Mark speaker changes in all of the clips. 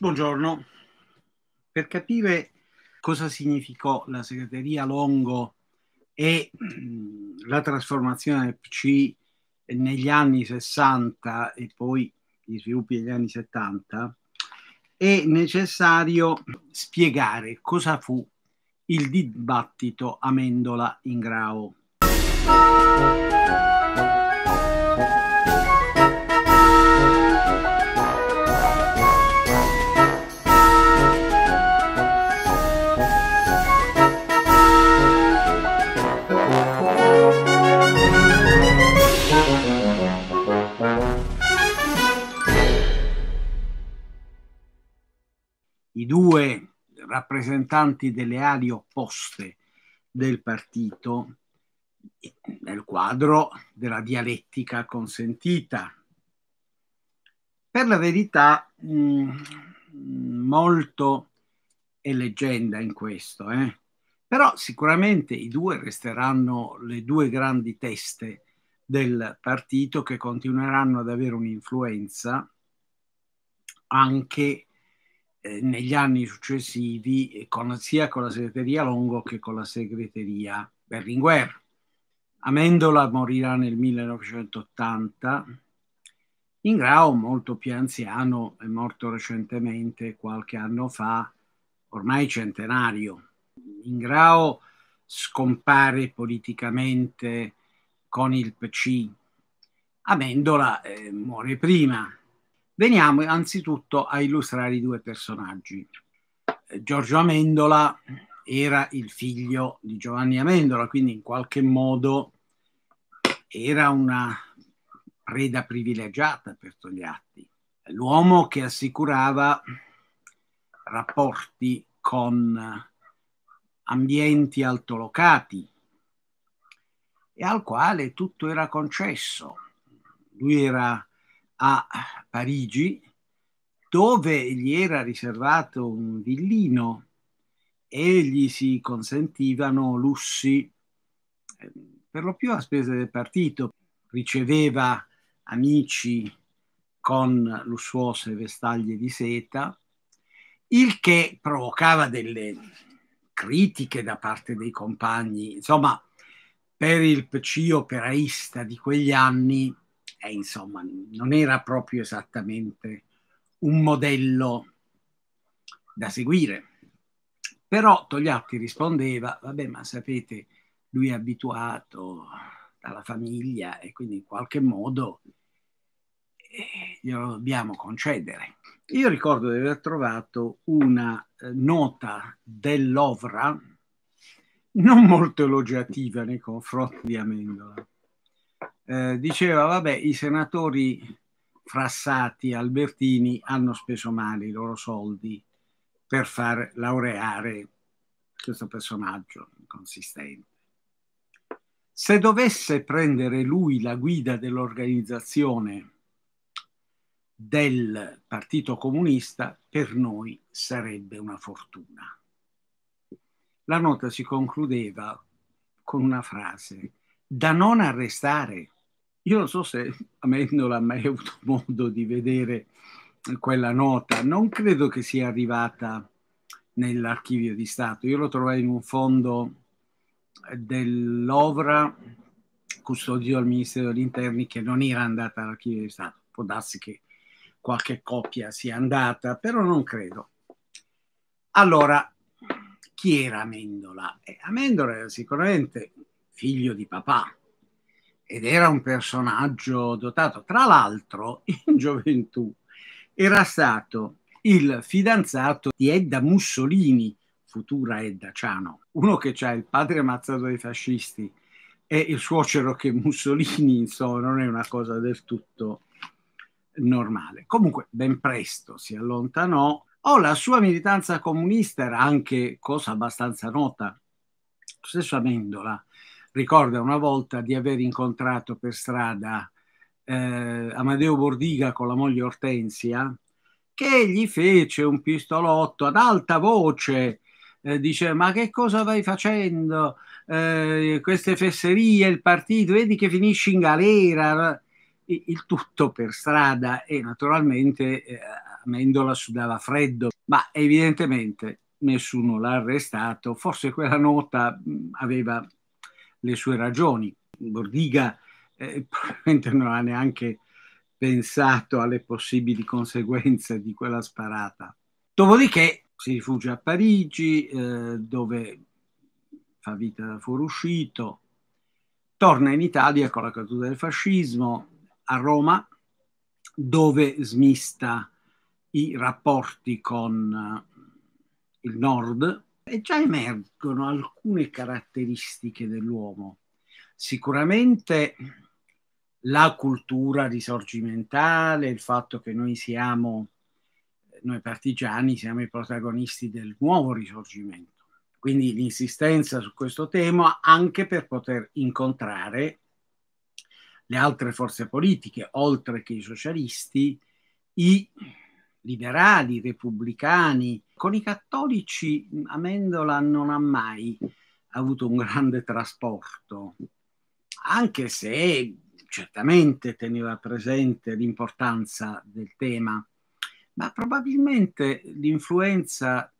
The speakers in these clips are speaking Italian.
Speaker 1: Buongiorno. Per capire cosa significò la segreteria Longo e mm, la trasformazione del PC negli anni 60 e poi gli sviluppi degli anni 70, è necessario spiegare cosa fu il dibattito Amendola-Ingrao. due rappresentanti delle ali opposte del partito nel quadro della dialettica consentita. Per la verità, mh, mm, molto è leggenda in questo, eh? però sicuramente i due resteranno le due grandi teste del partito che continueranno ad avere un'influenza anche eh, negli anni successivi eh, con, sia con la segreteria Longo che con la segreteria Berlinguer. Amendola morirà nel 1980, Ingrao, molto più anziano, è morto recentemente, qualche anno fa, ormai centenario. Ingrao scompare politicamente con il PC. Amendola eh, muore prima, Veniamo anzitutto a illustrare i due personaggi. Eh, Giorgio Amendola era il figlio di Giovanni Amendola, quindi in qualche modo era una preda privilegiata per Togliatti, l'uomo che assicurava rapporti con ambienti altolocati e al quale tutto era concesso. Lui era a Parigi dove gli era riservato un villino e gli si consentivano lussi per lo più a spese del partito. Riceveva amici con lussuose vestaglie di seta, il che provocava delle critiche da parte dei compagni. Insomma, per il PC operaista di quegli anni eh, insomma, non era proprio esattamente un modello da seguire. Però Togliatti rispondeva, vabbè, ma sapete, lui è abituato dalla famiglia e quindi in qualche modo eh, glielo dobbiamo concedere. Io ricordo di aver trovato una eh, nota dell'Ovra non molto elogiativa nei confronti di Amendola eh, diceva, vabbè, i senatori Frassati, Albertini hanno speso male i loro soldi per far laureare questo personaggio inconsistente. Se dovesse prendere lui la guida dell'organizzazione del Partito Comunista, per noi sarebbe una fortuna. La nota si concludeva con una frase da non arrestare io non so se Amendola ha mai avuto modo di vedere eh, quella nota, non credo che sia arrivata nell'archivio di Stato. Io lo trovai in un fondo eh, dell'Ovra custodito al Ministero degli Interni che non era andata all'archivio di Stato. Può darsi che qualche copia sia andata, però non credo. Allora, chi era Amendola? Eh, Amendola era sicuramente figlio di papà, ed era un personaggio dotato. Tra l'altro, in gioventù era stato il fidanzato di Edda Mussolini, futura Edda Ciano, uno che ha il padre ammazzato dai fascisti e il suocero che Mussolini, insomma, non è una cosa del tutto normale. Comunque, ben presto si allontanò. oh, la sua militanza comunista era anche cosa abbastanza nota. Lo stesso Amendola ricorda una volta di aver incontrato per strada eh, Amadeo Bordiga con la moglie Ortensia, che gli fece un pistolotto ad alta voce. Eh, dice: Ma che cosa vai facendo? Eh, queste fesserie, il partito, vedi che finisci in galera. Il tutto per strada e naturalmente eh, Mendola sudava freddo, ma evidentemente nessuno l'ha arrestato. Forse quella nota mm, aveva le sue ragioni. Bordiga eh, probabilmente non ha neanche pensato alle possibili conseguenze di quella sparata. Dopodiché si rifugia a Parigi, eh, dove fa vita da fuoruscito, torna in Italia con la caduta del fascismo, a Roma, dove smista i rapporti con eh, il nord, e già emergono alcune caratteristiche dell'uomo. Sicuramente la cultura risorgimentale, il fatto che noi siamo, noi partigiani, siamo i protagonisti del nuovo risorgimento. Quindi l'insistenza su questo tema anche per poter incontrare le altre forze politiche, oltre che i socialisti, i liberali, repubblicani. Con i cattolici mm, Amendola non ha mai avuto un grande trasporto, anche se certamente teneva presente l'importanza del tema, ma probabilmente l'influenza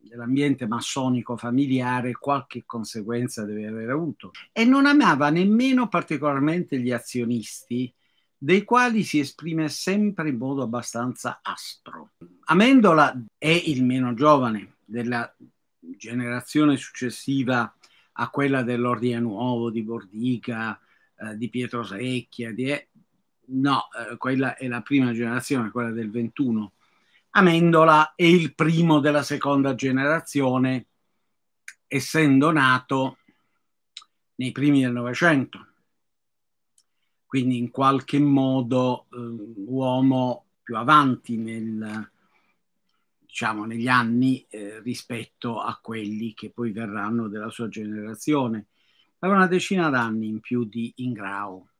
Speaker 1: dell'ambiente massonico familiare qualche conseguenza deve aver avuto e non amava nemmeno particolarmente gli azionisti dei quali si esprime sempre in modo abbastanza aspro. Amendola è il meno giovane della generazione successiva a quella dell'Ordine Nuovo, di Bordica, eh, di Pietro Secchia, di... no, eh, quella è la prima generazione, quella del 21. Amendola è il primo della seconda generazione, essendo nato nei primi del Novecento quindi in qualche modo eh, uomo più avanti nel, diciamo, negli anni eh, rispetto a quelli che poi verranno della sua generazione. Aveva una decina d'anni in più di Ingrao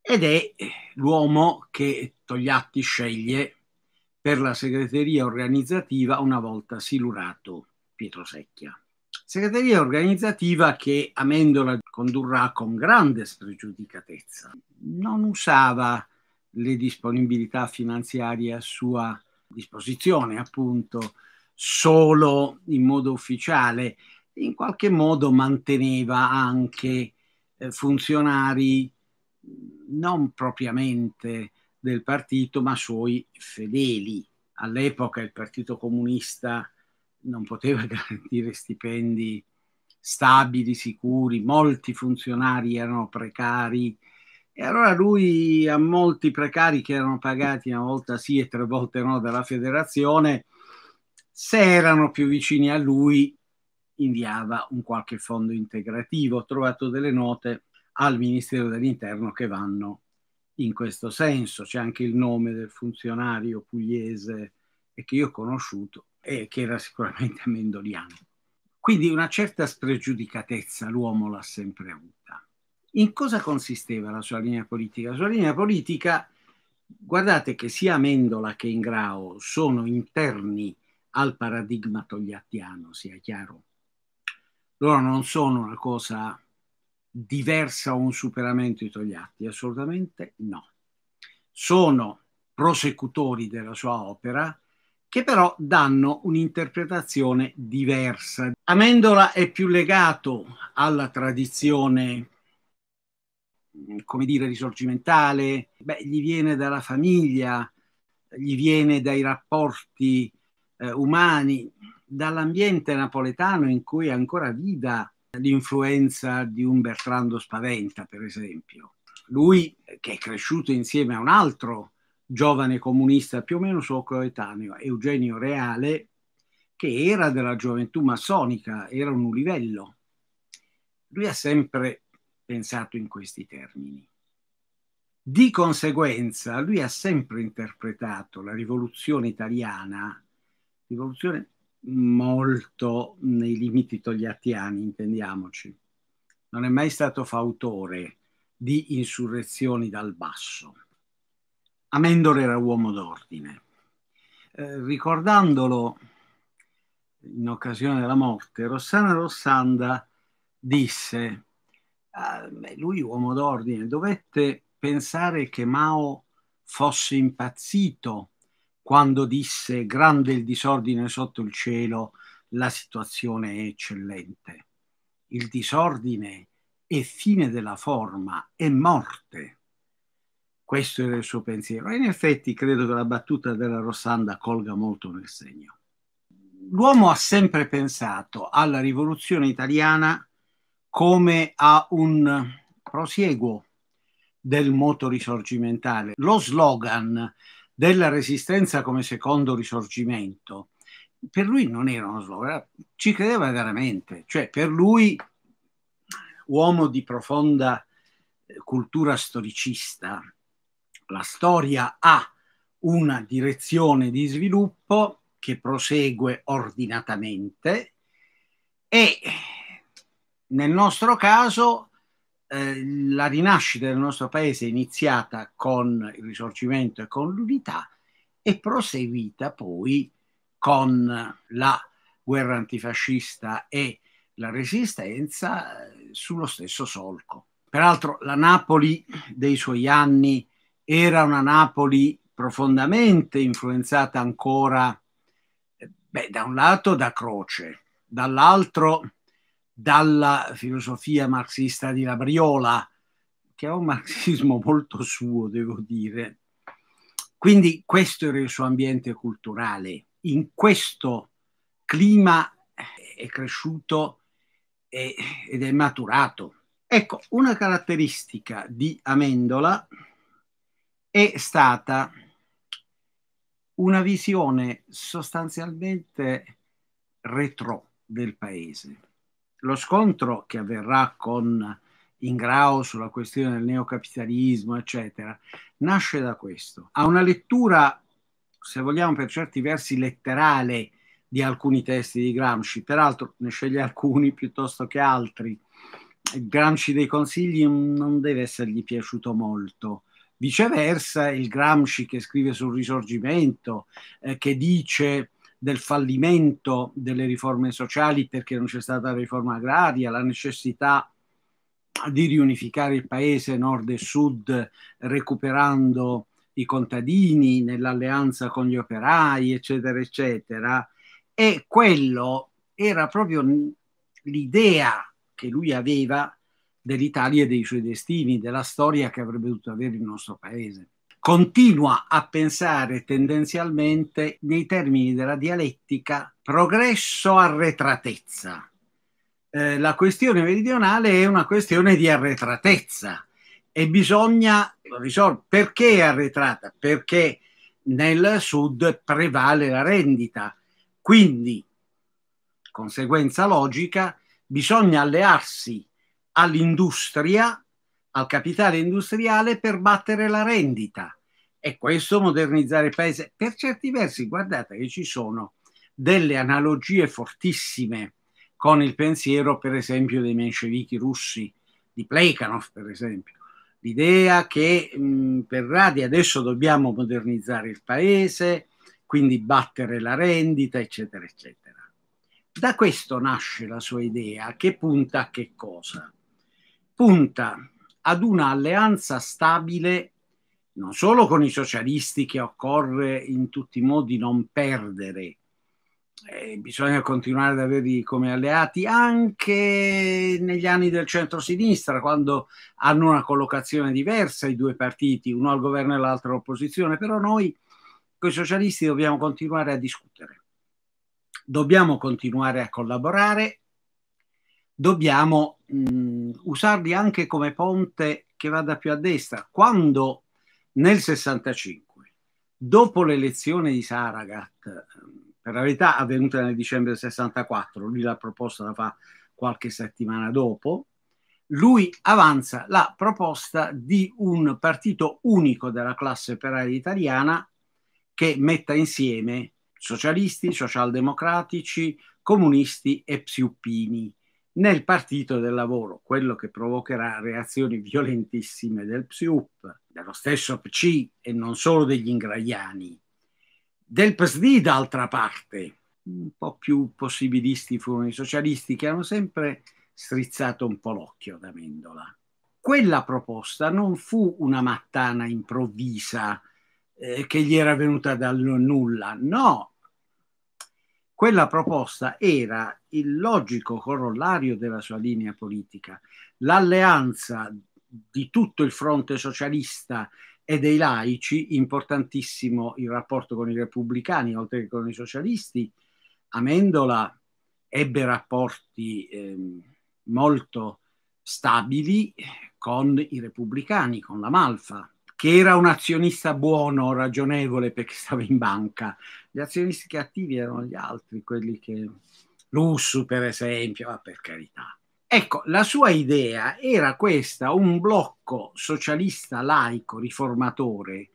Speaker 1: ed è eh, l'uomo che Togliatti sceglie per la segreteria organizzativa una volta silurato Pietro Secchia. Segreteria organizzativa che Amendola condurrà con grande spregiudicatezza. Non usava le disponibilità finanziarie a sua disposizione, appunto, solo in modo ufficiale, in qualche modo manteneva anche eh, funzionari non propriamente del partito, ma suoi fedeli. All'epoca il Partito Comunista non poteva garantire stipendi stabili, sicuri, molti funzionari erano precari e allora lui a molti precari che erano pagati una volta sì e tre volte no dalla federazione, se erano più vicini a lui inviava un qualche fondo integrativo. Ho trovato delle note al Ministero dell'Interno che vanno in questo senso. C'è anche il nome del funzionario pugliese e che io ho conosciuto, eh, che era sicuramente amendoliano. Quindi una certa spregiudicatezza l'uomo l'ha sempre avuta. In cosa consisteva la sua linea politica? La sua linea politica, guardate che sia Amendola che Ingrao sono interni al paradigma togliattiano, sia chiaro. Loro non sono una cosa diversa o un superamento di Togliatti, assolutamente no. Sono prosecutori della sua opera, che però danno un'interpretazione diversa. Amendola è più legato alla tradizione, come dire, risorgimentale, Beh, gli viene dalla famiglia, gli viene dai rapporti eh, umani, dall'ambiente napoletano in cui è ancora viva l'influenza di un Bertrando Spaventa, per esempio. Lui, che è cresciuto insieme a un altro giovane comunista più o meno suo coetaneo, Eugenio Reale, che era della gioventù massonica, era un ulivello. Lui ha sempre pensato in questi termini. Di conseguenza, lui ha sempre interpretato la rivoluzione italiana, rivoluzione molto nei limiti togliattiani, intendiamoci. Non è mai stato fautore di insurrezioni dal basso Amendor era uomo d'ordine. Eh, ricordandolo in occasione della morte, Rossana Rossanda disse, ah, beh, lui uomo d'ordine, dovette pensare che Mao fosse impazzito quando disse grande il disordine sotto il cielo, la situazione è eccellente. Il disordine è fine della forma, è morte. Questo era il suo pensiero. E in effetti credo che la battuta della Rossanda colga molto nel segno. L'uomo ha sempre pensato alla rivoluzione italiana come a un prosieguo del moto risorgimentale. Lo slogan della resistenza come secondo risorgimento per lui non era uno slogan, ci credeva veramente. Cioè, per lui, uomo di profonda cultura storicista, la storia ha una direzione di sviluppo che prosegue ordinatamente e nel nostro caso eh, la rinascita del nostro paese è iniziata con il risorgimento e con l'unità e proseguita poi con la guerra antifascista e la resistenza eh, sullo stesso solco. Peraltro la Napoli dei suoi anni era una Napoli profondamente influenzata ancora, beh, da un lato da Croce, dall'altro dalla filosofia marxista di Labriola, che è un marxismo molto suo, devo dire. Quindi questo era il suo ambiente culturale. In questo clima è cresciuto ed è maturato. Ecco, una caratteristica di Amendola è stata una visione sostanzialmente retro del paese. Lo scontro che avverrà con Ingrao sulla questione del neocapitalismo, eccetera, nasce da questo. Ha una lettura, se vogliamo, per certi versi letterale di alcuni testi di Gramsci, peraltro ne sceglie alcuni piuttosto che altri. Gramsci dei consigli non deve essergli piaciuto molto, Viceversa, il Gramsci che scrive sul risorgimento, eh, che dice del fallimento delle riforme sociali perché non c'è stata riforma agraria, la necessità di riunificare il paese nord e sud recuperando i contadini nell'alleanza con gli operai, eccetera, eccetera. E quello era proprio l'idea che lui aveva dell'Italia e dei suoi destini, della storia che avrebbe dovuto avere il nostro paese. Continua a pensare tendenzialmente nei termini della dialettica progresso arretratezza. Eh, la questione meridionale è una questione di arretratezza e bisogna risolvere perché è arretrata? Perché nel sud prevale la rendita. Quindi, conseguenza logica, bisogna allearsi all'industria, al capitale industriale per battere la rendita. E questo modernizzare il paese. Per certi versi, guardate che ci sono delle analogie fortissime con il pensiero, per esempio, dei menscevichi russi, di Plekhanov, per esempio. L'idea che mh, mm, per Radi adesso dobbiamo modernizzare il paese, quindi battere la rendita, eccetera, eccetera. Da questo nasce la sua idea che punta a che cosa? punta ad un'alleanza stabile non solo con i socialisti che occorre in tutti i modi non perdere, eh, bisogna continuare ad averli come alleati anche negli anni del centro-sinistra, quando hanno una collocazione diversa i due partiti, uno al governo e l'altro all'opposizione, però noi con i socialisti dobbiamo continuare a discutere, dobbiamo continuare a collaborare, dobbiamo mh, mm, usarli anche come ponte che vada più a destra. Quando nel 65, dopo l'elezione di Saragat, eh, per la verità avvenuta nel dicembre del 64, lui la proposta la fa qualche settimana dopo, lui avanza la proposta di un partito unico della classe operaria italiana che metta insieme socialisti, socialdemocratici, comunisti e psiuppini nel partito del lavoro, quello che provocherà reazioni violentissime del PSUP, dello stesso PC e non solo degli ingraiani, del PSD d'altra parte, un po' più possibilisti furono i socialisti che hanno sempre strizzato un po' l'occhio da Mendola. Quella proposta non fu una mattana improvvisa eh, che gli era venuta dal nulla, no, quella proposta era il logico corollario della sua linea politica. L'alleanza di tutto il fronte socialista e dei laici, importantissimo il rapporto con i repubblicani oltre che con i socialisti, Amendola ebbe rapporti eh, molto stabili con i repubblicani, con la Malfa, che era un azionista buono, ragionevole perché stava in banca, gli azionisti cattivi erano gli altri, quelli che... Lussu, per esempio, ma per carità. Ecco, la sua idea era questa, un blocco socialista laico riformatore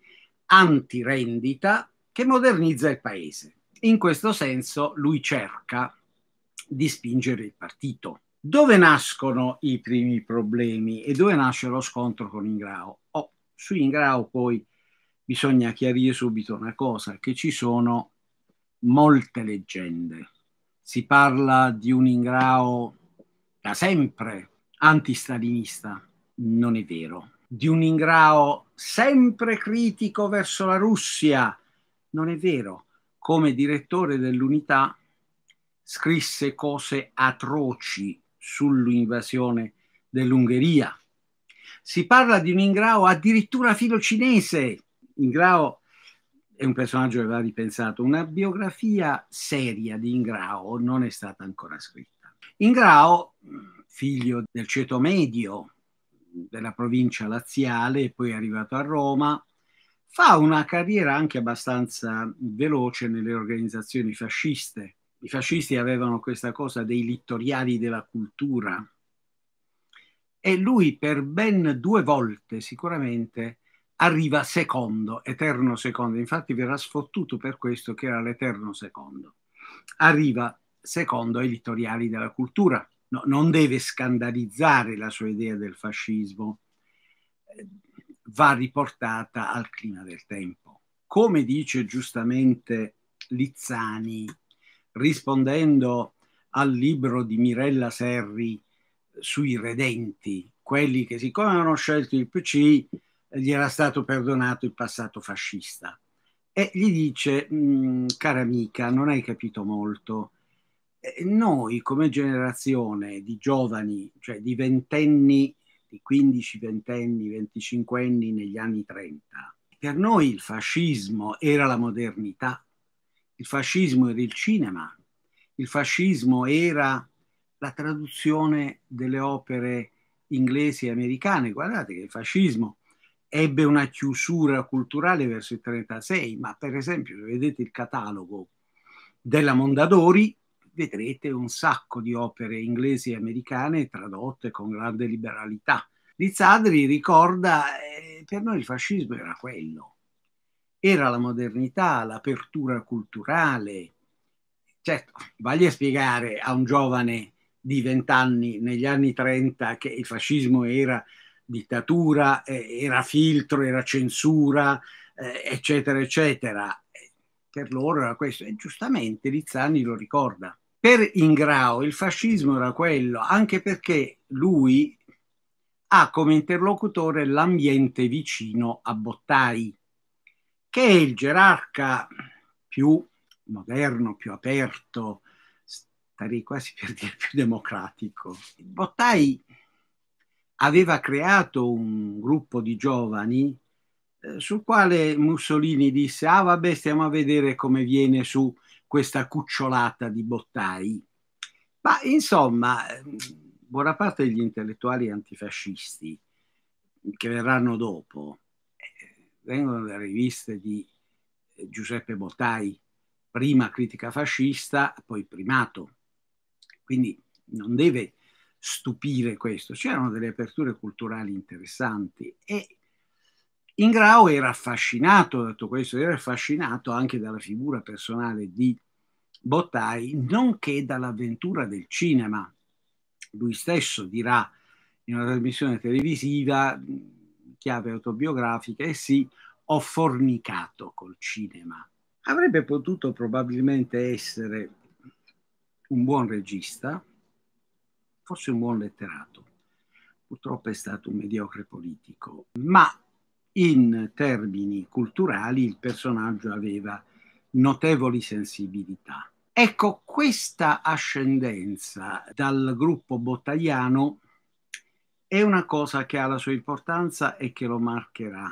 Speaker 1: antirendita che modernizza il paese. In questo senso lui cerca di spingere il partito. Dove nascono i primi problemi e dove nasce lo scontro con Ingrao? Oh, su Ingrao poi bisogna chiarire subito una cosa, che ci sono molte leggende. Si parla di un ingrao da sempre antistalinista, non è vero. Di un ingrao sempre critico verso la Russia, non è vero. Come direttore dell'unità scrisse cose atroci sull'invasione dell'Ungheria. Si parla di un ingrao addirittura filocinese, ingrao è un personaggio che va ripensato. Una biografia seria di Ingrao non è stata ancora scritta. Ingrao, figlio del ceto medio della provincia laziale, poi arrivato a Roma, fa una carriera anche abbastanza veloce nelle organizzazioni fasciste. I fascisti avevano questa cosa dei littoriali della cultura e lui per ben due volte sicuramente arriva secondo, eterno secondo. Infatti verrà sfottuto per questo che era l'eterno secondo. Arriva secondo ai littoriali della cultura. No, non deve scandalizzare la sua idea del fascismo, va riportata al clima del tempo. Come dice giustamente Lizzani, rispondendo al libro di Mirella Serri sui redenti, quelli che siccome hanno scelto il PC gli era stato perdonato il passato fascista. E gli dice, mm, cara amica, non hai capito molto, noi come generazione di giovani, cioè di ventenni, di 15, ventenni, 25 anni negli anni 30, per noi il fascismo era la modernità, il fascismo era il cinema, il fascismo era la traduzione delle opere inglesi e americane. Guardate che il fascismo ebbe una chiusura culturale verso il 36, ma per esempio se vedete il catalogo della Mondadori vedrete un sacco di opere inglesi e americane tradotte con grande liberalità. Lizzadri ricorda, eh, per noi il fascismo era quello, era la modernità, l'apertura culturale. Certo, vagli spiegare a un giovane di vent'anni negli anni 30 che il fascismo era dittatura, eh, era filtro, era censura, eh, eccetera, eccetera. Per loro era questo e giustamente Lizzani lo ricorda. Per Ingrao il fascismo era quello, anche perché lui ha come interlocutore l'ambiente vicino a Bottai, che è il gerarca più moderno, più aperto, starei quasi per dire più democratico. Bottai aveva creato un gruppo di giovani eh, sul quale Mussolini disse ah vabbè stiamo a vedere come viene su questa cucciolata di Bottai. Ma insomma, ehm, buona parte degli intellettuali antifascisti che verranno dopo eh, vengono dalle riviste di eh, Giuseppe Bottai, prima critica fascista, poi primato. Quindi non deve stupire questo. C'erano delle aperture culturali interessanti e Ingrao era affascinato detto questo, era affascinato anche dalla figura personale di Bottai, nonché dall'avventura del cinema. Lui stesso dirà in una trasmissione televisiva, chiave autobiografica, e eh sì, ho fornicato col cinema. Avrebbe potuto probabilmente essere un buon regista, forse un buon letterato, purtroppo è stato un mediocre politico, ma in termini culturali il personaggio aveva notevoli sensibilità. Ecco, questa ascendenza dal gruppo bottagliano è una cosa che ha la sua importanza e che lo marcherà,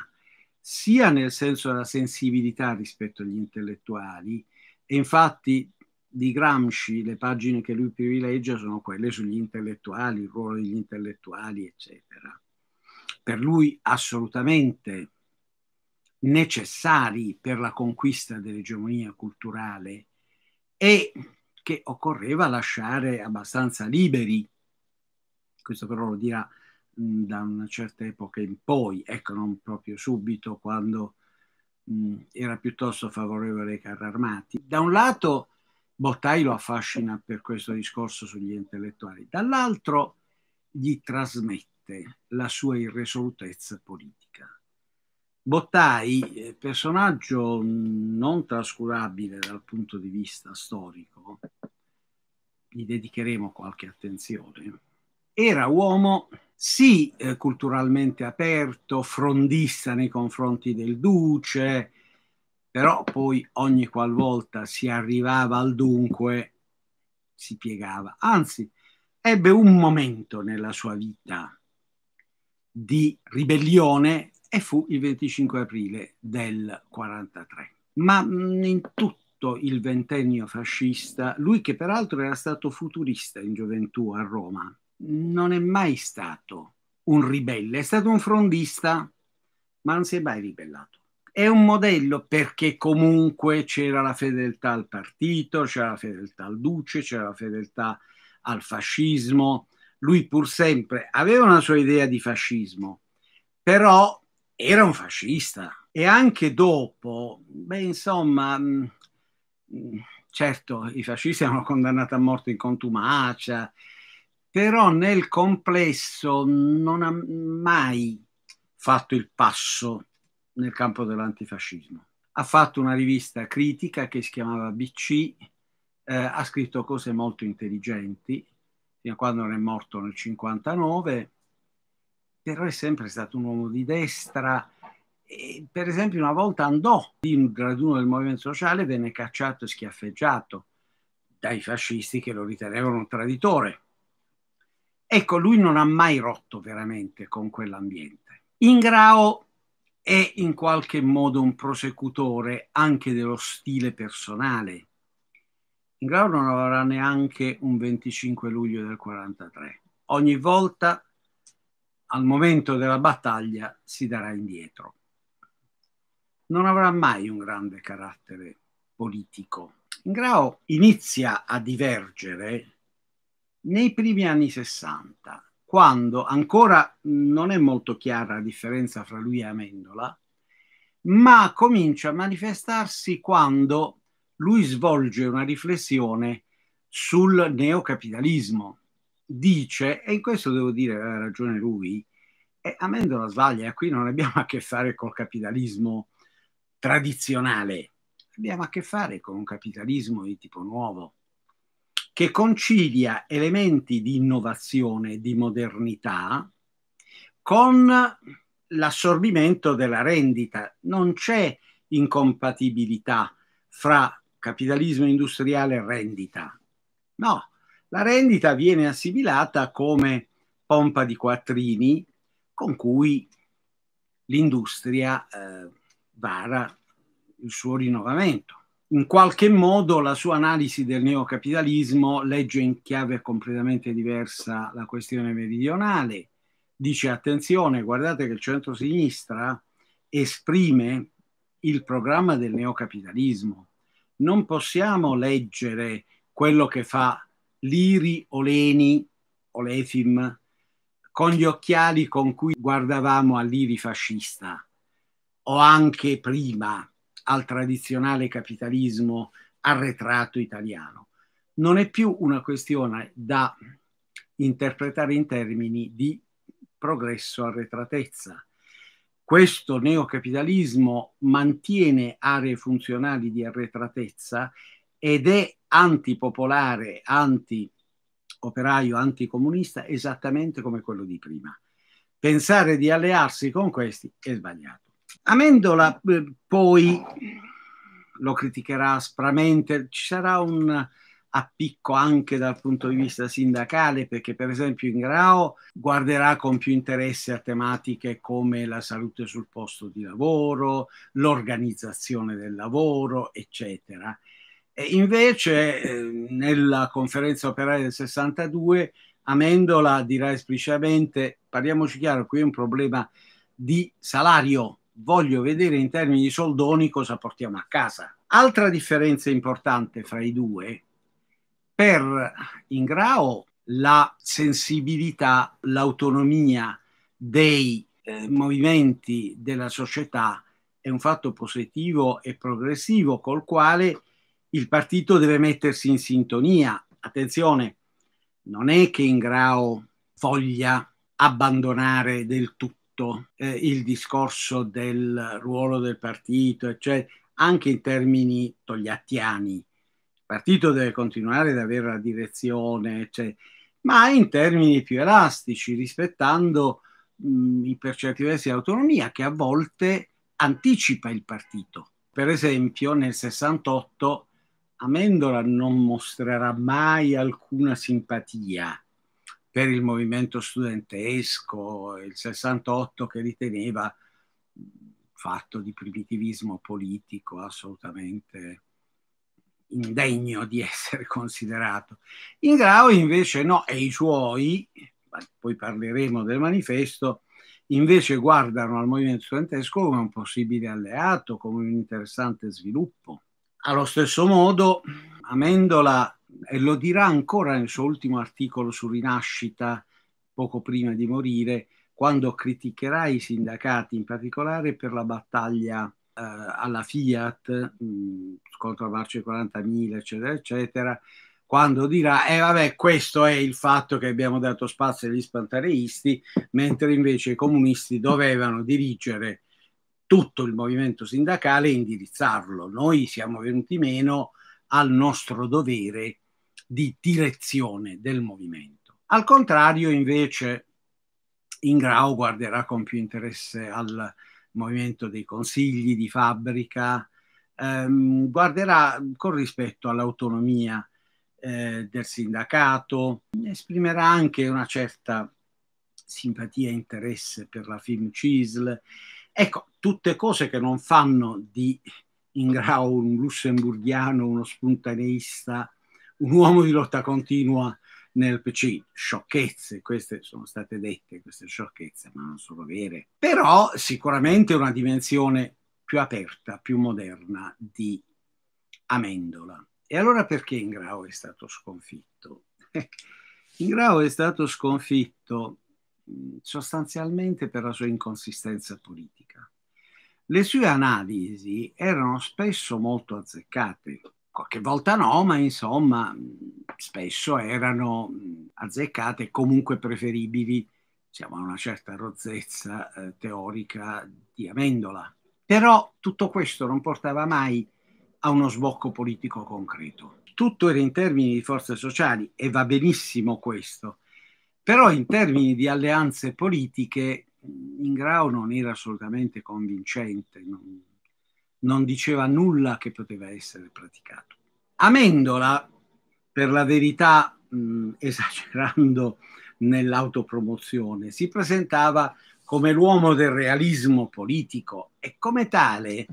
Speaker 1: sia nel senso della sensibilità rispetto agli intellettuali, e infatti di Gramsci, le pagine che lui privilegia sono quelle sugli intellettuali, il ruolo degli intellettuali, eccetera. Per lui assolutamente necessari per la conquista dell'egemonia culturale e che occorreva lasciare abbastanza liberi. Questo però lo dirà mm, da una certa epoca in poi, ecco, non proprio subito, quando mh, mm, era piuttosto favorevole ai carri armati. Da un lato Bottai lo affascina per questo discorso sugli intellettuali, dall'altro gli trasmette la sua irresolutezza politica. Bottai, eh, personaggio mm, non trascurabile dal punto di vista storico, gli dedicheremo qualche attenzione, era uomo sì eh, culturalmente aperto, frondista nei confronti del duce, però poi ogni qualvolta si arrivava al dunque si piegava. Anzi, ebbe un momento nella sua vita di ribellione e fu il 25 aprile del 43. Ma mm, in tutto il ventennio fascista, lui che peraltro era stato futurista in gioventù a Roma, non è mai stato un ribelle, è stato un frondista, ma non si è mai ribellato è un modello perché comunque c'era la fedeltà al partito, c'era la fedeltà al duce, c'era la fedeltà al fascismo. Lui pur sempre aveva una sua idea di fascismo, però era un fascista. E anche dopo, beh, insomma, mm, certo, i fascisti erano condannati a morte in contumacia, però nel complesso non ha mai fatto il passo nel campo dell'antifascismo. Ha fatto una rivista critica che si chiamava BC, eh, ha scritto cose molto intelligenti, fino a quando non è morto nel 59, però è sempre stato un uomo di destra. E, per esempio una volta andò in un raduno del movimento sociale, venne cacciato e schiaffeggiato dai fascisti che lo ritenevano un traditore. Ecco, lui non ha mai rotto veramente con quell'ambiente. Ingrao è in qualche modo un prosecutore anche dello stile personale. Ingrao non avrà neanche un 25 luglio del 43. Ogni volta al momento della battaglia si darà indietro. Non avrà mai un grande carattere politico. Ingrao inizia a divergere nei primi anni 60 quando ancora non è molto chiara la differenza fra lui e Amendola, ma comincia a manifestarsi quando lui svolge una riflessione sul neocapitalismo. Dice, e in questo devo dire aveva ragione lui, e Amendola sbaglia, qui non abbiamo a che fare col capitalismo tradizionale, abbiamo a che fare con un capitalismo di tipo nuovo, che concilia elementi di innovazione, di modernità, con l'assorbimento della rendita. Non c'è incompatibilità fra capitalismo industriale e rendita. No, la rendita viene assimilata come pompa di quattrini con cui l'industria eh, vara il suo rinnovamento in qualche modo la sua analisi del neocapitalismo legge in chiave completamente diversa la questione meridionale. Dice attenzione, guardate che il centro-sinistra esprime il programma del neocapitalismo. Non possiamo leggere quello che fa Liri o Leni o Lefim con gli occhiali con cui guardavamo a Liri fascista o anche prima al tradizionale capitalismo arretrato italiano. Non è più una questione da interpretare in termini di progresso arretratezza. Questo neocapitalismo mantiene aree funzionali di arretratezza ed è antipopolare, anti-operaio, anticomunista esattamente come quello di prima. Pensare di allearsi con questi è sbagliato. Amendola eh, poi lo criticherà aspramente, ci sarà un appicco anche dal punto di vista sindacale perché per esempio in Ingrao guarderà con più interesse a tematiche come la salute sul posto di lavoro, l'organizzazione del lavoro, eccetera. E invece eh, nella conferenza operaria del 62 Amendola dirà esplicitamente parliamoci chiaro, qui è un problema di salario voglio vedere in termini di soldoni cosa portiamo a casa. Altra differenza importante fra i due, per Ingrao la sensibilità, l'autonomia dei eh, movimenti della società è un fatto positivo e progressivo col quale il partito deve mettersi in sintonia. Attenzione, non è che Ingrao voglia abbandonare del tutto molto eh, il discorso del ruolo del partito, cioè anche in termini togliattiani. Il partito deve continuare ad avere la direzione, cioè, ma in termini più elastici, rispettando mh, per certi versi l'autonomia che a volte anticipa il partito. Per esempio, nel 68 Amendola non mostrerà mai alcuna simpatia per il movimento studentesco, il 68 che riteneva fatto di primitivismo politico assolutamente indegno di essere considerato. In Grau invece no, e i suoi, poi parleremo del manifesto, invece guardano al movimento studentesco come un possibile alleato, come un interessante sviluppo. Allo stesso modo, Amendola e lo dirà ancora nel suo ultimo articolo su Rinascita, poco prima di morire, quando criticherà i sindacati, in particolare per la battaglia eh, alla Fiat, mh, contro la marcia di 40.000, eccetera, eccetera, quando dirà, eh vabbè, questo è il fatto che abbiamo dato spazio agli spantareisti, mentre invece i comunisti dovevano dirigere tutto il movimento sindacale e indirizzarlo. Noi siamo venuti meno al nostro dovere di direzione del movimento. Al contrario, invece, Ingrao guarderà con più interesse al movimento dei consigli di fabbrica, ehm, guarderà con rispetto all'autonomia eh, del sindacato, esprimerà anche una certa simpatia e interesse per la film CISL. Ecco, tutte cose che non fanno di Ingrao un lussemburghiano, uno spontaneista, un uomo di lotta continua nel PC. Sciocchezze, queste sono state dette, queste sciocchezze, ma non sono vere. Però sicuramente una dimensione più aperta, più moderna di Amendola. E allora perché Ingrao è stato sconfitto? Ingrao è stato sconfitto mm, sostanzialmente per la sua inconsistenza politica. Le sue analisi erano spesso molto azzeccate, qualche volta no, ma insomma spesso erano azzeccate, comunque preferibili siamo a una certa rozzezza eh, teorica di Amendola. Però tutto questo non portava mai a uno sbocco politico concreto. Tutto era in termini di forze sociali e va benissimo questo, però in termini di alleanze politiche Ingrao non era assolutamente convincente, non, non diceva nulla che poteva essere praticato. Amendola, per la verità mh, esagerando nell'autopromozione, si presentava come l'uomo del realismo politico e come tale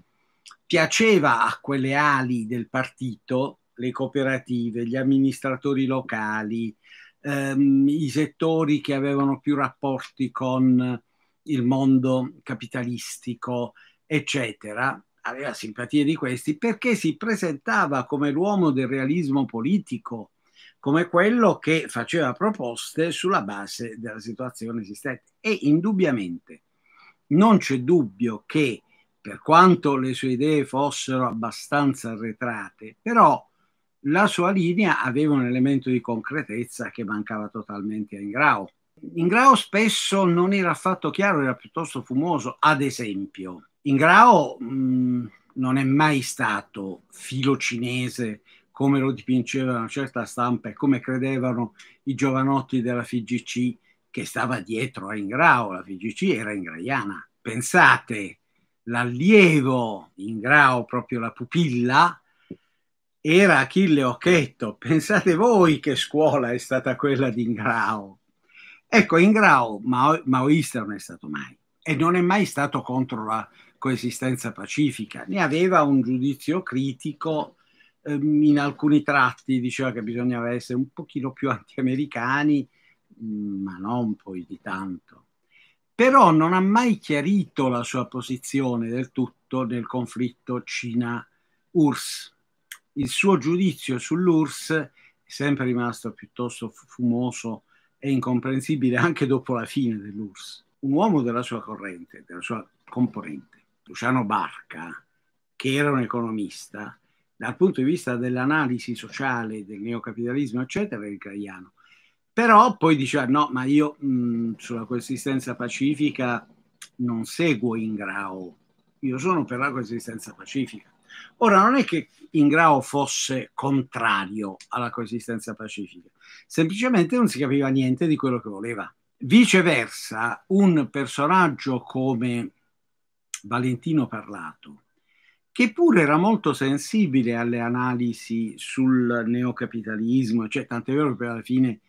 Speaker 1: piaceva a quelle ali del partito, le cooperative, gli amministratori locali, ehm, i settori che avevano più rapporti con il mondo capitalistico, eccetera, aveva simpatie di questi perché si presentava come l'uomo del realismo politico, come quello che faceva proposte sulla base della situazione esistente. E indubbiamente non c'è dubbio che, per quanto le sue idee fossero abbastanza arretrate, però la sua linea aveva un elemento di concretezza che mancava totalmente a Ingrao. Ingrao spesso non era affatto chiaro, era piuttosto fumoso. Ad esempio, Ingrao mh, mm, non è mai stato filo cinese come lo dipingeva una certa stampa e come credevano i giovanotti della FIGC che stava dietro a Ingrao. La FIGC era ingraiana. Pensate, l'allievo Ingrao, proprio la pupilla, era Achille Occhetto. Pensate voi che scuola è stata quella di Ingrao. Ecco, Ingrao mao- maoista non è stato mai e non è mai stato contro la coesistenza pacifica, ne aveva un giudizio critico ehm, in alcuni tratti, diceva che bisognava essere un pochino più anti-americani, mm, ma non poi di tanto. Però non ha mai chiarito la sua posizione del tutto nel conflitto Cina-URSS. Il suo giudizio sull'URSS è sempre rimasto piuttosto fumoso e incomprensibile anche dopo la fine dell'URSS. Un uomo della sua corrente, della sua componente, Luciano Barca, che era un economista, dal punto di vista dell'analisi sociale, del neocapitalismo, eccetera, era il Craiano. Però poi diceva, no, ma io mh, sulla coesistenza pacifica non seguo Ingrao, io sono per la coesistenza pacifica. Ora, non è che Ingrao fosse contrario alla coesistenza pacifica, semplicemente non si capiva niente di quello che voleva. Viceversa, un personaggio come Valentino Parlato, che pure era molto sensibile alle analisi sul neocapitalismo, cioè tant'è vero che alla fine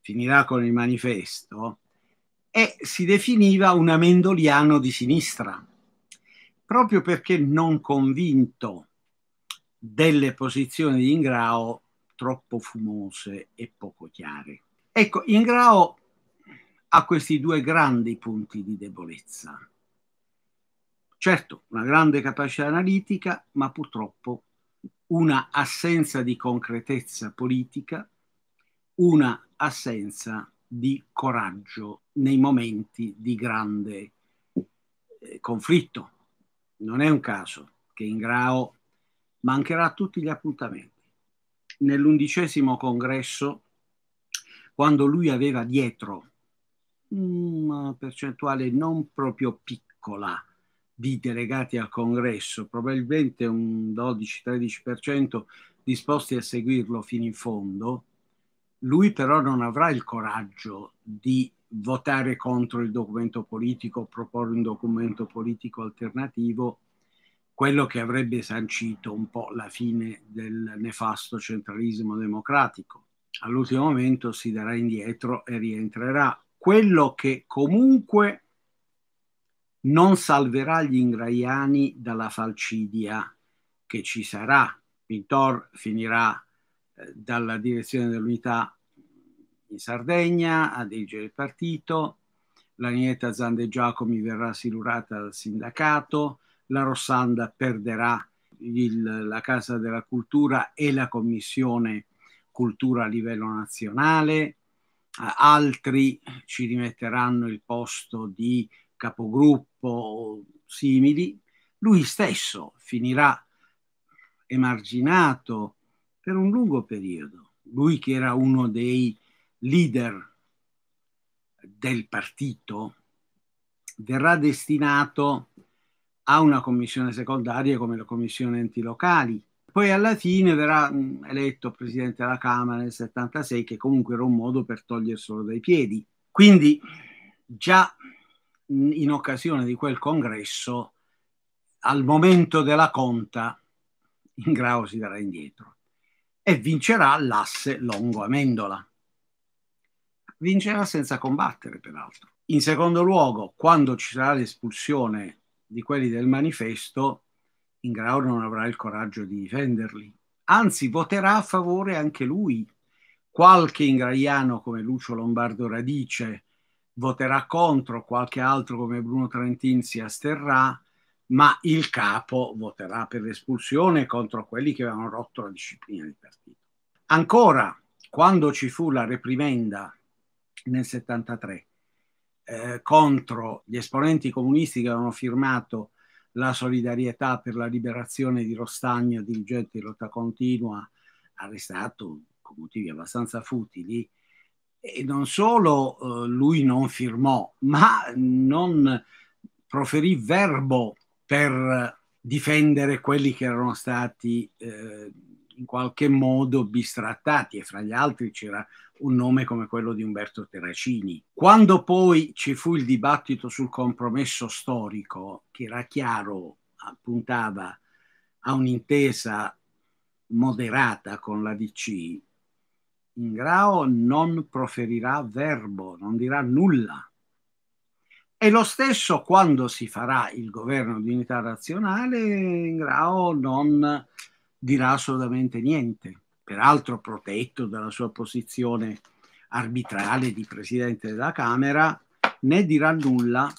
Speaker 1: finirà con il manifesto, e si definiva un amendoliano di sinistra, proprio perché non convinto delle posizioni di Ingrao troppo fumose e poco chiare. Ecco, Ingrao ha questi due grandi punti di debolezza Certo, una grande capacità analitica, ma purtroppo una assenza di concretezza politica, una assenza di coraggio nei momenti di grande eh, conflitto. Non è un caso che in Grao mancherà a tutti gli appuntamenti. Nell'undicesimo congresso, quando lui aveva dietro una percentuale non proprio piccola di delegati al congresso, probabilmente un 12-13% disposti a seguirlo fino in fondo, lui però non avrà il coraggio di votare contro il documento politico, proporre un documento politico alternativo, quello che avrebbe sancito un po' la fine del nefasto centralismo democratico. All'ultimo momento si darà indietro e rientrerà. Quello che comunque non salverà gli ingraiani dalla falcidia che ci sarà. Pintor finirà eh, dalla direzione dell'unità in Sardegna a dirigere il partito, la Nieta Zande Giacomi verrà silurata dal sindacato, la Rossanda perderà il, la Casa della Cultura e la Commissione Cultura a livello nazionale, eh, altri ci rimetteranno il posto di capogruppo o simili, lui stesso finirà emarginato per un lungo periodo. Lui che era uno dei leader del partito verrà destinato a una commissione secondaria come la commissione enti locali. Poi alla fine verrà mm, eletto presidente della Camera nel 76, che comunque era un modo per toglierselo dai piedi. Quindi già in occasione di quel congresso, al momento della conta, Ingrao si darà indietro e vincerà l'asse Longo-Amendola. Vincerà senza combattere, peraltro. In secondo luogo, quando ci sarà l'espulsione di quelli del manifesto, Ingrao non avrà il coraggio di difenderli. Anzi, voterà a favore anche lui. Qualche ingraiano come Lucio Lombardo Radice, voterà contro, qualche altro come Bruno Trentin si asterrà, ma il capo voterà per l'espulsione contro quelli che avevano rotto la disciplina di partito. Ancora, quando ci fu la reprimenda nel 73 eh, contro gli esponenti comunisti che avevano firmato la solidarietà per la liberazione di Rostagno, dirigente di lotta continua, arrestato con motivi abbastanza futili, e non solo eh, lui non firmò, ma non proferì verbo per difendere quelli che erano stati eh, in qualche modo bistrattati e fra gli altri c'era un nome come quello di Umberto Terracini. Quando poi ci fu il dibattito sul compromesso storico, che era chiaro, puntava a un'intesa moderata con la DC, Ingrao non proferirà verbo, non dirà nulla. E lo stesso quando si farà il governo di unità razionale, Ingrao non dirà assolutamente niente, peraltro protetto dalla sua posizione arbitrale di presidente della Camera, né dirà nulla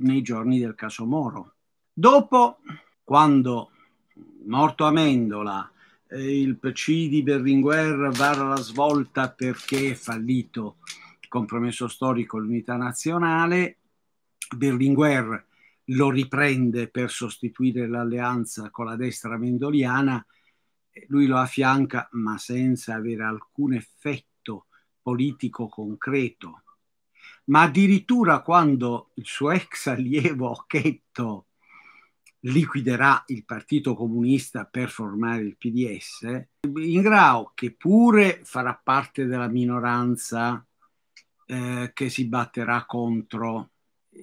Speaker 1: nei giorni del caso Moro. Dopo, quando morto Amendola il PC di Berlinguer varrà la svolta perché è fallito il compromesso storico l'unità nazionale, Berlinguer lo riprende per sostituire l'alleanza con la destra mendoliana, lui lo affianca ma senza avere alcun effetto politico concreto. Ma addirittura quando il suo ex allievo Occhetto liquiderà il Partito Comunista per formare il PDS, Ingrao, che pure farà parte della minoranza eh, che si batterà contro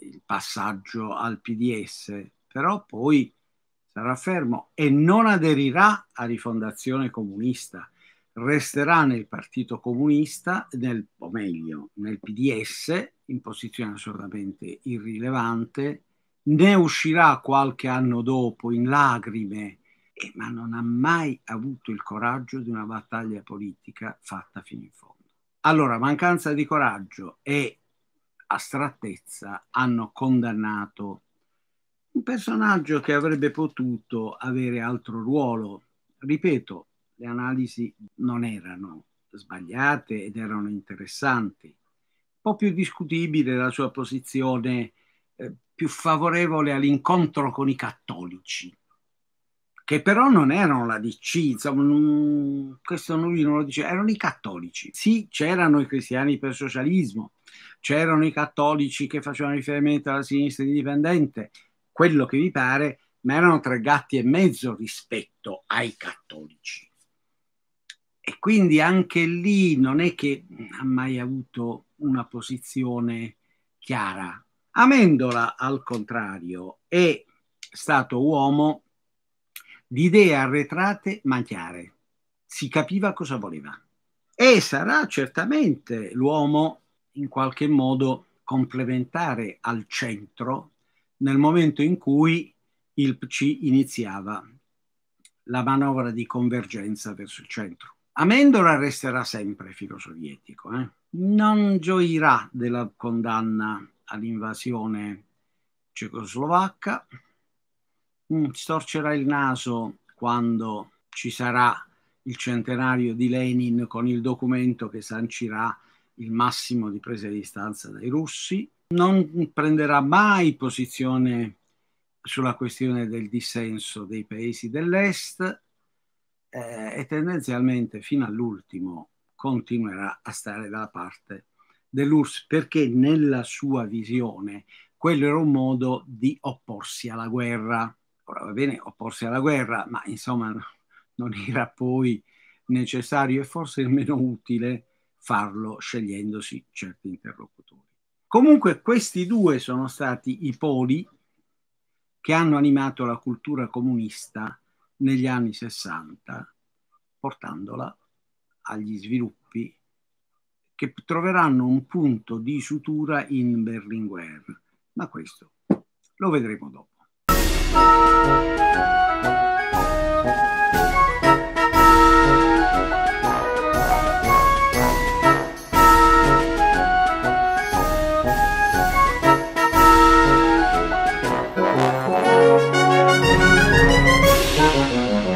Speaker 1: il passaggio al PDS, però poi sarà fermo e non aderirà a rifondazione comunista, resterà nel Partito Comunista, nel, o meglio nel PDS, in posizione assolutamente irrilevante, ne uscirà qualche anno dopo in lacrime, eh, ma non ha mai avuto il coraggio di una battaglia politica fatta fino in fondo. Allora, mancanza di coraggio e astrattezza hanno condannato un personaggio che avrebbe potuto avere altro ruolo. Ripeto, le analisi non erano sbagliate ed erano interessanti. Un po' più discutibile la sua posizione più favorevole all'incontro con i cattolici, che però non erano la DC, insomma, questo lui non lo dice, erano i cattolici. Sì, c'erano i cristiani per socialismo, c'erano i cattolici che facevano riferimento alla sinistra indipendente, quello che vi pare, ma erano tre gatti e mezzo rispetto ai cattolici. E quindi anche lì non è che ha mai avuto una posizione chiara, Amendola, al contrario, è stato uomo di idee arretrate ma chiare. Si capiva cosa voleva. E sarà certamente l'uomo in qualche modo complementare al centro nel momento in cui il PC iniziava la manovra di convergenza verso il centro. Amendola resterà sempre filosovietico, eh? non gioirà della condanna all'invasione cecoslovacca, mm, storcerà il naso quando ci sarà il centenario di Lenin con il documento che sancirà il massimo di presa di distanza dai russi, non prenderà mai posizione sulla questione del dissenso dei paesi dell'Est eh, e tendenzialmente fino all'ultimo continuerà a stare dalla parte dell'URSS perché nella sua visione quello era un modo di opporsi alla guerra. Ora va bene opporsi alla guerra, ma insomma non era poi necessario e forse nemmeno utile farlo scegliendosi certi interlocutori. Comunque questi due sono stati i poli che hanno animato la cultura comunista negli anni 60, portandola agli sviluppi che troveranno un punto di sutura in Berlinguer. Ma questo lo vedremo dopo.